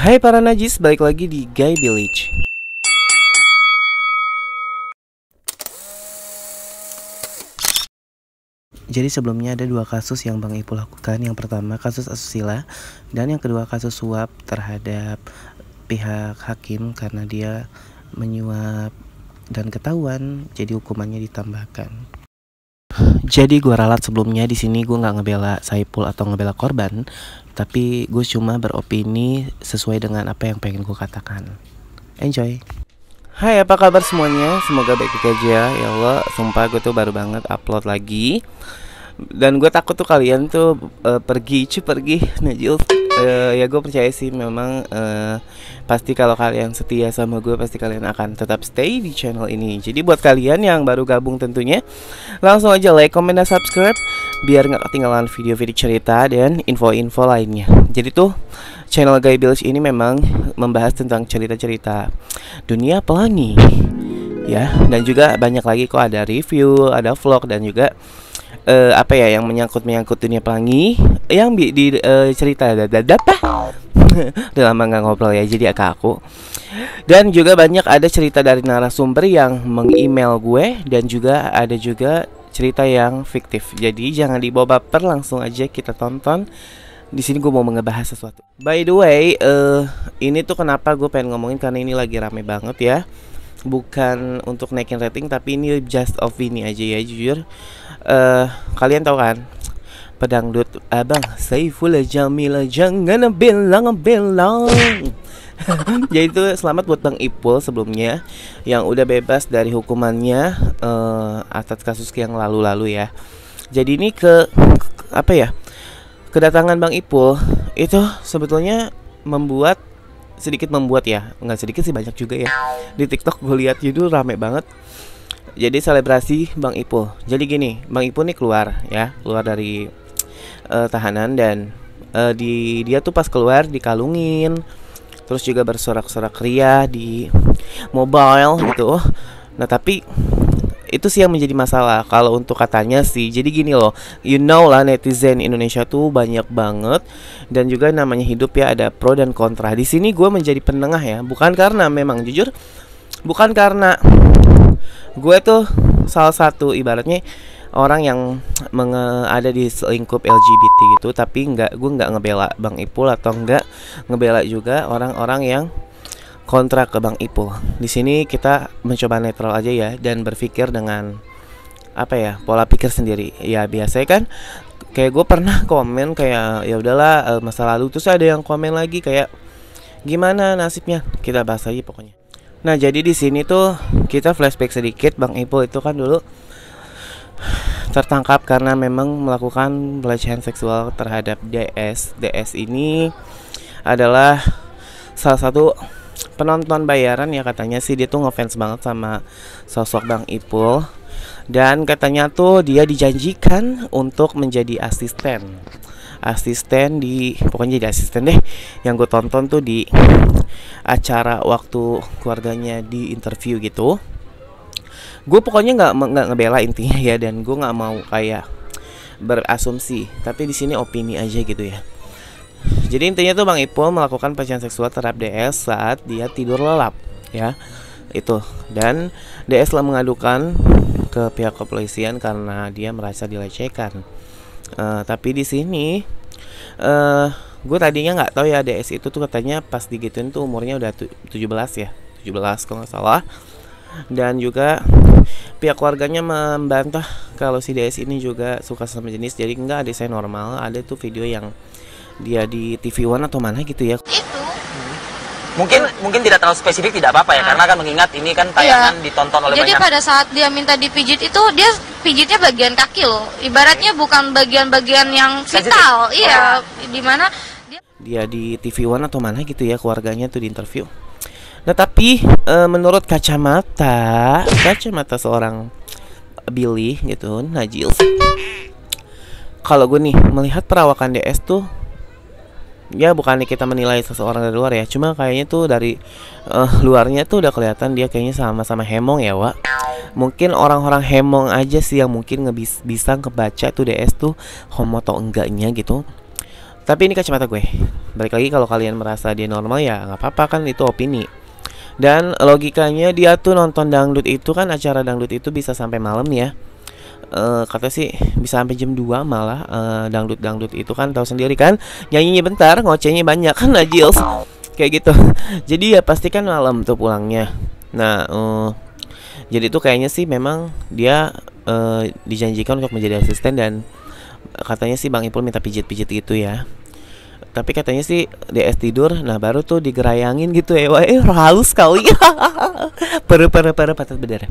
Hai para najis, balik lagi di Guy Village. Jadi sebelumnya ada dua kasus yang Bang Ipul lakukan. Yang pertama kasus asusila dan yang kedua kasus suap terhadap pihak hakim karena dia menyuap dan ketahuan jadi hukumannya ditambahkan. Jadi gue ralat sebelumnya di sini gue nggak ngebela Saipul atau ngebela korban, tapi gue cuma beropini sesuai dengan apa yang pengen gue katakan. Enjoy. Hai apa kabar semuanya? Semoga baik-baik aja ya Allah. Sumpah gue tuh baru banget upload lagi dan gue takut tuh kalian tuh uh, pergi cuy pergi Najil uh, ya gue percaya sih memang uh, pasti kalau kalian setia sama gue pasti kalian akan tetap stay di channel ini jadi buat kalian yang baru gabung tentunya langsung aja like comment dan subscribe biar nggak ketinggalan video-video cerita dan info-info lainnya jadi tuh channel Guy Bills ini memang membahas tentang cerita-cerita dunia pelangi ya dan juga banyak lagi kok ada review ada vlog dan juga uh, apa ya yang menyangkut menyangkut dunia pelangi yang di, di uh, eh, cerita apa udah lama nggak ngobrol ya jadi akak aku dan juga banyak ada cerita dari narasumber yang meng-email gue dan juga ada juga cerita yang fiktif jadi jangan dibawa baper langsung aja kita tonton di sini gue mau ngebahas sesuatu. By the way, uh, ini tuh kenapa gue pengen ngomongin karena ini lagi rame banget ya. Bukan untuk naikin rating tapi ini just of ini aja ya jujur uh, kalian tahu kan pedangdut abang Saiful Jamil jangan bilang bilang jadi itu selamat buat Bang Ipul sebelumnya yang udah bebas dari hukumannya uh, atas kasus yang lalu-lalu ya jadi ini ke, ke apa ya kedatangan Bang Ipul itu sebetulnya membuat sedikit membuat ya nggak sedikit sih banyak juga ya di TikTok gue lihat judul rame banget jadi selebrasi Bang Ipo. Jadi gini, Bang Ipo nih keluar ya, keluar dari uh, tahanan dan uh, di dia tuh pas keluar dikalungin, terus juga bersorak-sorak ria di mobile gitu. Nah tapi itu sih yang menjadi masalah kalau untuk katanya sih jadi gini loh you know lah netizen Indonesia tuh banyak banget dan juga namanya hidup ya ada pro dan kontra di sini gue menjadi penengah ya bukan karena memang jujur bukan karena gue tuh salah satu ibaratnya orang yang menge ada di lingkup LGBT gitu tapi nggak gue nggak ngebela bang Ipul atau nggak ngebela juga orang-orang yang kontra ke bang Ipul di sini kita mencoba netral aja ya dan berpikir dengan apa ya pola pikir sendiri ya biasa kan kayak gue pernah komen kayak ya udahlah eh, masa lalu terus ada yang komen lagi kayak gimana nasibnya kita bahas lagi pokoknya Nah, jadi di sini tuh kita flashback sedikit Bang Ipo itu kan dulu tertangkap karena memang melakukan pelecehan seksual terhadap DS. DS ini adalah salah satu penonton bayaran ya katanya sih dia tuh ngefans banget sama sosok Bang Ipul dan katanya tuh dia dijanjikan untuk menjadi asisten asisten di pokoknya jadi asisten deh yang gue tonton tuh di acara waktu keluarganya di interview gitu gue pokoknya nggak nggak ngebela intinya ya dan gue nggak mau kayak berasumsi tapi di sini opini aja gitu ya jadi intinya tuh Bang Ipul melakukan pelecehan seksual terhadap DS saat dia tidur lelap ya itu dan DS telah mengadukan ke pihak kepolisian karena dia merasa dilecehkan. Uh, tapi di sini uh, gue tadinya nggak tahu ya DS itu tuh katanya pas digituin tuh umurnya udah 17 ya 17 kalau nggak salah dan juga pihak keluarganya membantah kalau si DS ini juga suka sama jenis jadi nggak ada saya normal ada tuh video yang dia di TV One atau mana gitu ya mungkin mungkin tidak terlalu spesifik tidak apa-apa ya nah. karena kan mengingat ini kan iya. tayangan ditonton oleh jadi banyak. pada saat dia minta dipijit itu dia pijitnya bagian kaki loh ibaratnya bukan bagian-bagian yang vital iya oh. Ah. dimana dia di TV One atau mana gitu ya keluarganya tuh di interview. Nah tapi e, menurut kacamata kacamata seorang Billy gitu Najil kalau gue nih melihat perawakan DS tuh ya bukannya kita menilai seseorang dari luar ya cuma kayaknya tuh dari uh, luarnya tuh udah kelihatan dia kayaknya sama-sama hemong ya Wak mungkin orang-orang hemong aja sih yang mungkin ngebis bisa kebaca tuh DS tuh homo atau enggaknya gitu tapi ini kacamata gue. Balik lagi kalau kalian merasa dia normal ya nggak apa-apa kan itu opini. Dan logikanya dia tuh nonton dangdut itu kan acara dangdut itu bisa sampai malam ya. E, kata sih bisa sampai jam 2 malah e, eh, dangdut dangdut itu kan tahu sendiri kan nyanyinya bentar ngocehnya banyak kan Najils kayak gitu jadi ya pasti kan malam tuh pulangnya nah uh, jadi itu kayaknya sih memang dia uh, dijanjikan untuk menjadi asisten dan katanya sih Bang Ipul minta pijit-pijit gitu ya tapi katanya sih di es tidur nah baru tuh digerayangin gitu ya wah eh, halus kali peru peru peru patah bener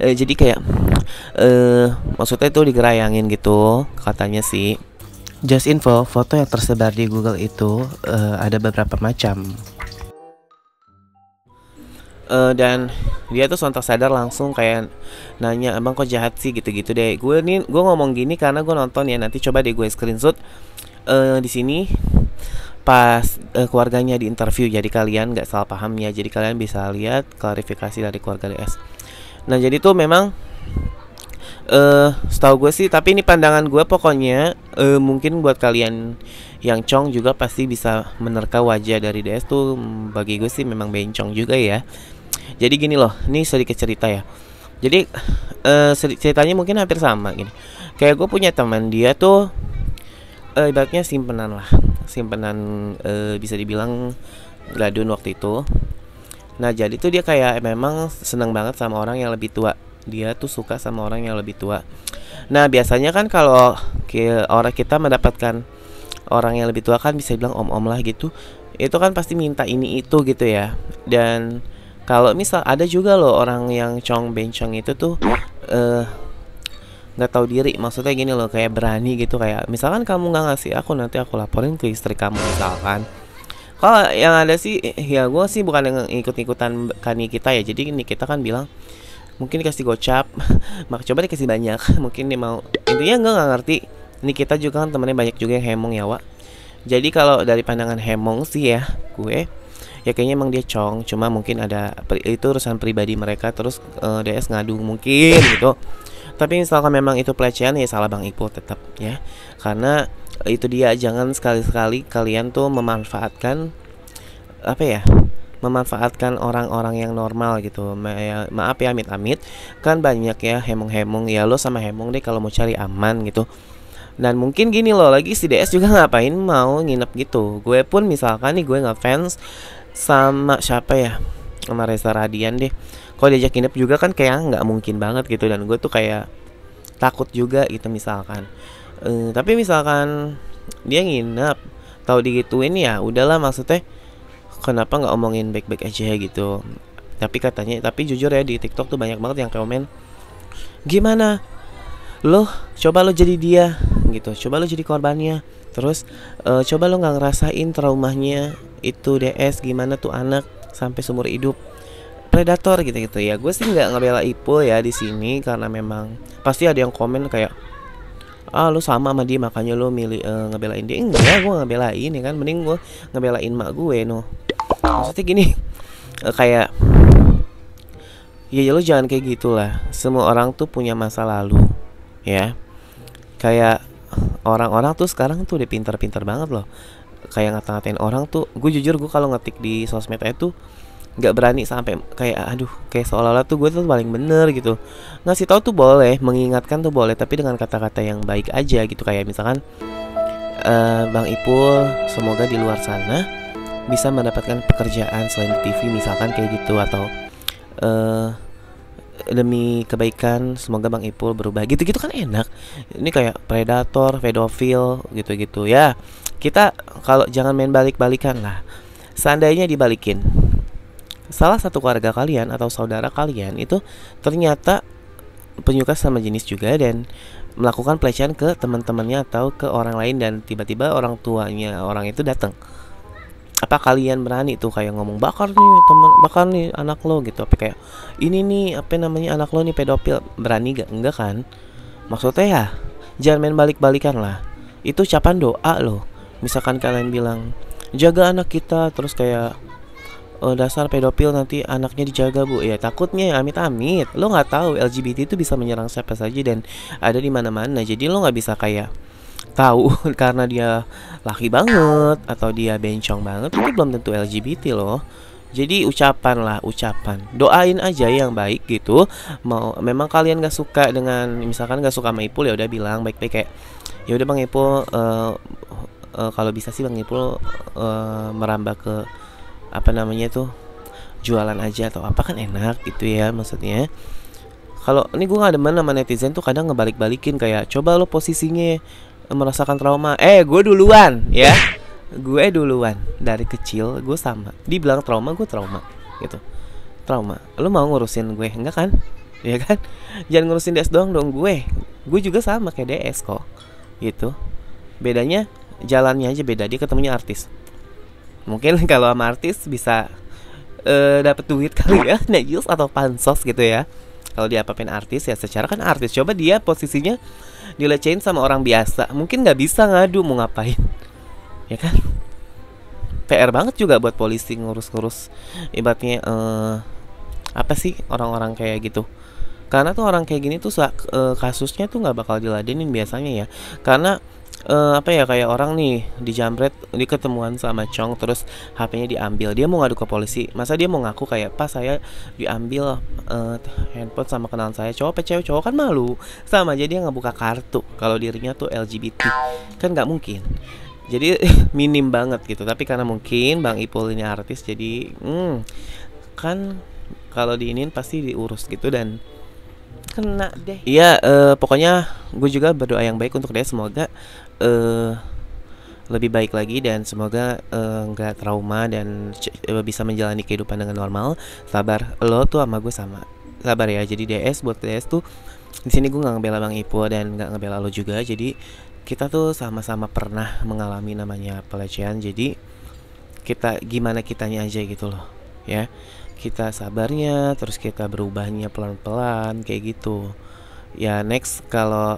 e, jadi kayak e, maksudnya tuh digerayangin gitu katanya sih just info foto yang tersebar di Google itu e, ada beberapa macam uh, dan dia tuh sontak sadar langsung kayak nanya emang kok jahat sih gitu-gitu deh gue nih gue ngomong gini karena gue nonton ya nanti coba deh gue screenshot uh, di sini pas uh, keluarganya di interview jadi kalian nggak salah paham ya jadi kalian bisa lihat klarifikasi dari keluarga DS nah jadi tuh memang uh, setahu gue sih tapi ini pandangan gue pokoknya uh, mungkin buat kalian yang cong juga pasti bisa menerka wajah dari DS tuh bagi gue sih memang bencong juga ya jadi gini loh ini sedikit cerita ya jadi uh, ceritanya mungkin hampir sama gini kayak gue punya teman dia tuh uh, ibaratnya simpenan lah simpenan e, bisa dibilang Gladun waktu itu nah jadi tuh dia kayak memang seneng banget sama orang yang lebih tua dia tuh suka sama orang yang lebih tua nah biasanya kan kalau orang kita mendapatkan orang yang lebih tua kan bisa bilang om-om lah gitu itu kan pasti minta ini itu gitu ya dan kalau misal ada juga loh orang yang cong bencong itu tuh eh, nggak tahu diri maksudnya gini loh kayak berani gitu kayak misalkan kamu nggak ngasih aku nanti aku laporin ke istri kamu misalkan kalau yang ada sih ya gue sih bukan yang ikut-ikutan kani kita ya jadi ini kita kan bilang mungkin dikasih gocap mak coba dikasih banyak mungkin dia mau intinya gue nggak ngerti ini kita juga kan temennya banyak juga yang hemong ya Wak jadi kalau dari pandangan hemong sih ya gue ya kayaknya emang dia cong cuma mungkin ada itu urusan pribadi mereka terus uh, eh, DS ngadu mungkin gitu tapi misalkan memang itu pelecehan ya salah Bang Ipul tetap ya. Karena itu dia jangan sekali-sekali kalian tuh memanfaatkan apa ya? memanfaatkan orang-orang yang normal gitu Ma ya, maaf ya amit-amit kan banyak ya hemong-hemong ya lo sama hemong deh kalau mau cari aman gitu dan mungkin gini loh lagi si DS juga ngapain mau nginep gitu gue pun misalkan nih gue ngefans sama siapa ya sama Reza Radian deh kalau diajak nginep juga kan kayak nggak mungkin banget gitu dan gue tuh kayak takut juga gitu misalkan e, tapi misalkan dia nginep tahu digituin ya udahlah maksudnya kenapa nggak omongin baik-baik aja gitu tapi katanya tapi jujur ya di TikTok tuh banyak banget yang komen gimana lo coba lo jadi dia gitu coba lo jadi korbannya terus uh, coba lo nggak ngerasain traumanya itu DS gimana tuh anak sampai seumur hidup predator gitu-gitu ya gue sih nggak ngebela Ipul ya di sini karena memang pasti ada yang komen kayak ah lu sama sama dia makanya lu milih uh, ngebelain dia enggak gue ngebelain ya kan mending gue ngebelain mak gue no maksudnya gini uh, kayak ya, ya lu jangan kayak gitulah semua orang tuh punya masa lalu ya kayak orang-orang tuh sekarang tuh udah pinter-pinter banget loh kayak ngata-ngatain orang tuh gue jujur gue kalau ngetik di sosmed itu nggak berani sampai kayak aduh kayak seolah-olah tuh gue tuh paling bener gitu ngasih tau tuh boleh mengingatkan tuh boleh tapi dengan kata-kata yang baik aja gitu kayak misalkan e, bang Ipul semoga di luar sana bisa mendapatkan pekerjaan selain di TV misalkan kayak gitu atau e, demi kebaikan semoga bang Ipul berubah gitu-gitu kan enak ini kayak predator pedofil gitu-gitu ya kita kalau jangan main balik-balikan lah seandainya dibalikin salah satu keluarga kalian atau saudara kalian itu ternyata penyuka sama jenis juga dan melakukan pelecehan ke teman-temannya atau ke orang lain dan tiba-tiba orang tuanya orang itu datang apa kalian berani tuh kayak ngomong bakar nih teman bakar nih anak lo gitu apa kayak ini nih apa namanya anak lo nih pedofil berani gak enggak kan maksudnya ya jangan main balik-balikan lah itu capan doa lo misalkan kalian bilang jaga anak kita terus kayak oh, dasar pedofil nanti anaknya dijaga bu ya takutnya ya amit-amit lo nggak tahu LGBT itu bisa menyerang siapa saja dan ada di mana-mana jadi lo nggak bisa kayak tahu karena dia laki banget atau dia bencong banget itu belum tentu LGBT loh jadi ucapan lah ucapan doain aja yang baik gitu mau memang kalian gak suka dengan misalkan gak suka sama Ipul ya udah bilang baik-baik kayak ya udah bang Ipul uh, uh, kalau bisa sih bang Ipul uh, merambah ke apa namanya tuh jualan aja atau apa kan enak gitu ya maksudnya kalau ini gue gak demen sama netizen tuh kadang ngebalik-balikin kayak coba lo posisinya merasakan trauma eh gue duluan ya gue duluan dari kecil gue sama dibilang trauma gue trauma gitu trauma lo mau ngurusin gue enggak kan ya kan jangan ngurusin DS doang dong gue gue juga sama kayak DS kok gitu bedanya jalannya aja beda dia ketemunya artis mungkin kalau sama artis bisa uh, eh, dapat duit kali ya Najis atau pansos gitu ya kalau diapain artis ya secara kan artis coba dia posisinya dilecehin sama orang biasa mungkin nggak bisa ngadu mau ngapain ya kan PR banget juga buat polisi ngurus-ngurus ibatnya uh, eh, apa sih orang-orang kayak gitu karena tuh orang kayak gini tuh uh, kasusnya tuh nggak bakal diladenin biasanya ya karena uh, apa ya kayak orang nih di dijamret di ketemuan sama Chong terus HP-nya diambil dia mau ngadu ke polisi masa dia mau ngaku kayak pas saya diambil uh, handphone sama kenalan saya cowok apa cewek cowok kan malu sama jadi dia ngebuka kartu kalau dirinya tuh LGBT kan nggak mungkin jadi minim banget gitu tapi karena mungkin Bang Ipul ini artis jadi hmm, kan kalau diinin pasti diurus gitu dan kena deh. Iya, uh, pokoknya gue juga berdoa yang baik untuk dia semoga uh, lebih baik lagi dan semoga eh, nggak uh, trauma dan uh, bisa menjalani kehidupan dengan normal. Sabar, lo tuh sama gue sama. Sabar ya. Jadi DS buat DS tuh di sini gue nggak ngebela Bang Ipo dan nggak ngebela lo juga. Jadi kita tuh sama-sama pernah mengalami namanya pelecehan. Jadi kita gimana kitanya aja gitu loh, ya. Kita sabarnya, terus kita berubahnya pelan-pelan kayak gitu. Ya next kalau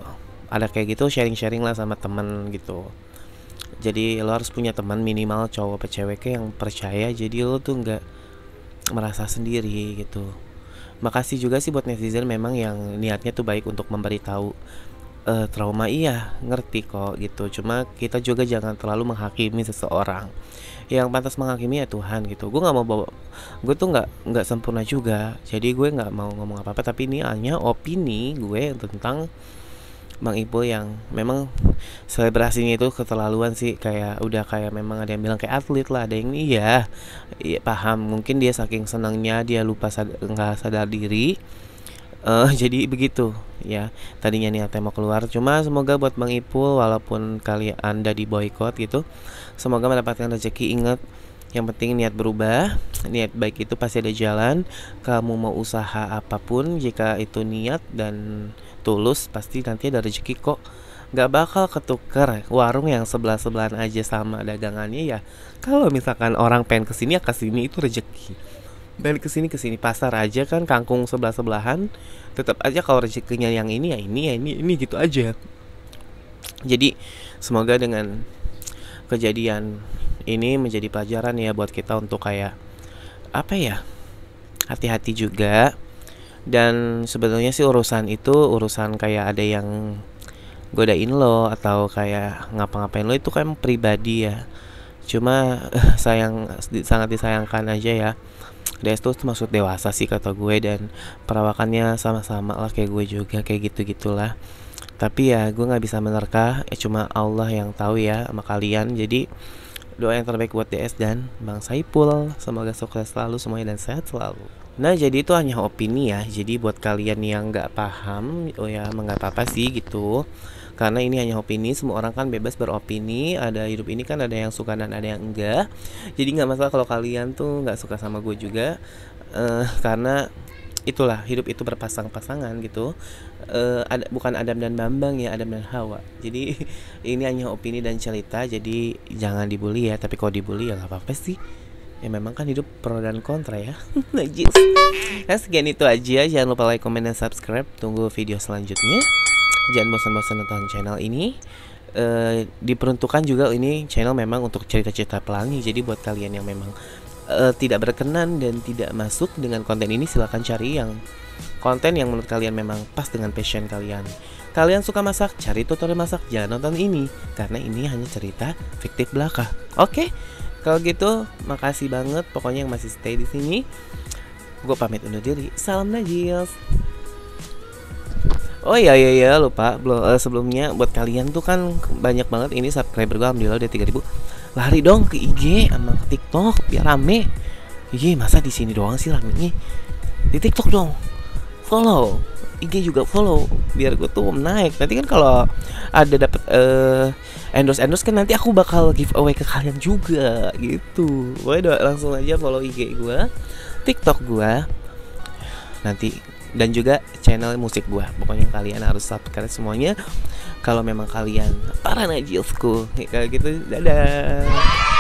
ada kayak gitu sharing-sharing lah sama temen gitu jadi lo harus punya teman minimal cowok atau cewek yang percaya jadi lo tuh nggak merasa sendiri gitu makasih juga sih buat netizen memang yang niatnya tuh baik untuk memberitahu e, trauma iya ngerti kok gitu cuma kita juga jangan terlalu menghakimi seseorang yang pantas menghakimi ya Tuhan gitu gue nggak mau bawa gue tuh nggak nggak sempurna juga jadi gue nggak mau ngomong apa apa tapi ini hanya opini gue tentang Bang Ipo yang memang selebrasinya itu keterlaluan sih kayak udah kayak memang ada yang bilang kayak atlet lah ada yang iya, iya paham mungkin dia saking senangnya dia lupa nggak sadar diri uh, jadi begitu ya tadinya niatnya mau keluar cuma semoga buat Bang Ipul walaupun kalian anda di boykot gitu semoga mendapatkan rezeki ingat yang penting niat berubah niat baik itu pasti ada jalan kamu mau usaha apapun jika itu niat dan tulus pasti nanti ada rezeki kok nggak bakal ketuker warung yang sebelah sebelahan aja sama dagangannya ya kalau misalkan orang pengen kesini ya kesini itu rezeki dari kesini kesini pasar aja kan kangkung sebelah sebelahan tetap aja kalau rezekinya yang ini ya ini ya ini ini gitu aja jadi semoga dengan kejadian ini menjadi pelajaran ya buat kita untuk kayak apa ya hati-hati juga dan sebetulnya sih urusan itu urusan kayak ada yang godain lo atau kayak ngapa-ngapain lo itu kan pribadi ya cuma sayang sangat disayangkan aja ya DS tuh maksud dewasa sih kata gue dan perawakannya sama-sama lah kayak gue juga kayak gitu gitulah tapi ya gue nggak bisa menerka ya cuma Allah yang tahu ya sama kalian jadi doa yang terbaik buat DS dan Bang Saipul semoga sukses selalu semuanya dan sehat selalu Nah jadi itu hanya opini ya Jadi buat kalian yang nggak paham Oh ya mengapa apa sih gitu karena ini hanya opini semua orang kan bebas beropini ada hidup ini kan ada yang suka dan ada yang enggak jadi nggak masalah kalau kalian tuh nggak suka sama gue juga uh, karena itulah hidup itu berpasang-pasangan gitu uh, eh, ada bukan Adam dan Bambang ya Adam dan Hawa jadi ini hanya opini dan cerita jadi jangan dibully ya tapi kalau dibully ya nggak apa-apa sih ya memang kan hidup pro dan kontra ya najis nah, nah segini itu aja jangan lupa like comment dan subscribe tunggu video selanjutnya jangan bosan-bosan nonton channel ini e, diperuntukkan juga ini channel memang untuk cerita-cerita pelangi jadi buat kalian yang memang e, tidak berkenan dan tidak masuk dengan konten ini silahkan cari yang konten yang menurut kalian memang pas dengan passion kalian kalian suka masak cari tutorial masak jangan nonton ini karena ini hanya cerita fiktif belaka oke kalau gitu, makasih banget pokoknya yang masih stay di sini. Gue pamit undur diri. Salam Najils. Oh iya iya iya lupa belum uh, sebelumnya buat kalian tuh kan banyak banget ini subscriber gue alhamdulillah udah 3000. Lari dong ke IG sama ke TikTok biar rame. Iya masa di sini doang sih rame nih Di TikTok dong. Follow. IG juga follow biar gue tuh naik nanti kan kalau ada dapat uh, eh, endorse endorse kan nanti aku bakal giveaway ke kalian juga gitu boleh langsung aja follow IG gue TikTok gue nanti dan juga channel musik gue pokoknya kalian harus subscribe semuanya kalau memang kalian para najisku. kayak gitu dadah